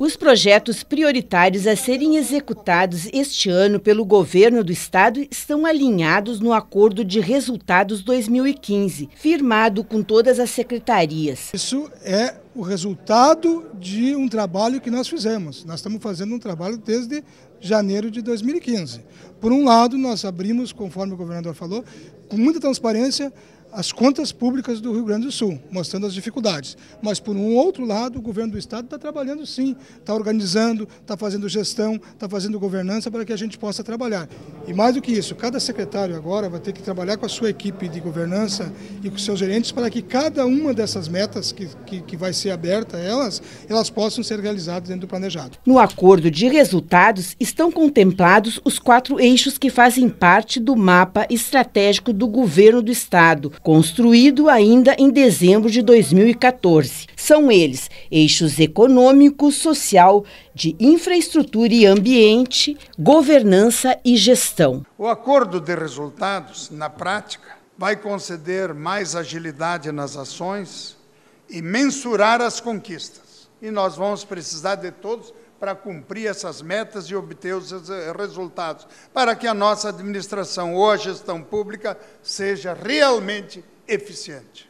Os projetos prioritários a serem executados este ano pelo governo do estado estão alinhados no Acordo de Resultados 2015, firmado com todas as secretarias. Isso é o resultado de um trabalho que nós fizemos. Nós estamos fazendo um trabalho desde janeiro de 2015. Por um lado, nós abrimos, conforme o governador falou, com muita transparência, as contas públicas do Rio Grande do Sul, mostrando as dificuldades. Mas, por um outro lado, o governo do Estado está trabalhando sim, está organizando, está fazendo gestão, está fazendo governança para que a gente possa trabalhar. E mais do que isso, cada secretário agora vai ter que trabalhar com a sua equipe de governança e com seus gerentes para que cada uma dessas metas que, que, que vai ser ser aberta a elas, elas possam ser realizadas dentro do planejado. No acordo de resultados estão contemplados os quatro eixos que fazem parte do mapa estratégico do governo do estado, construído ainda em dezembro de 2014. São eles: eixos econômico, social, de infraestrutura e ambiente, governança e gestão. O acordo de resultados, na prática, vai conceder mais agilidade nas ações, e mensurar as conquistas. E nós vamos precisar de todos para cumprir essas metas e obter os resultados, para que a nossa administração ou a gestão pública seja realmente eficiente.